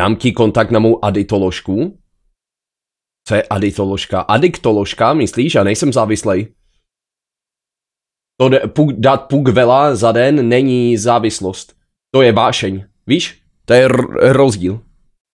Dám ti kontakt na mou aditoložku? Co je aditoložka? Adiktoložka, myslíš? Já nejsem závislej. To puk, dát puk vela za den není závislost. To je vášeň. Víš? To je rozdíl.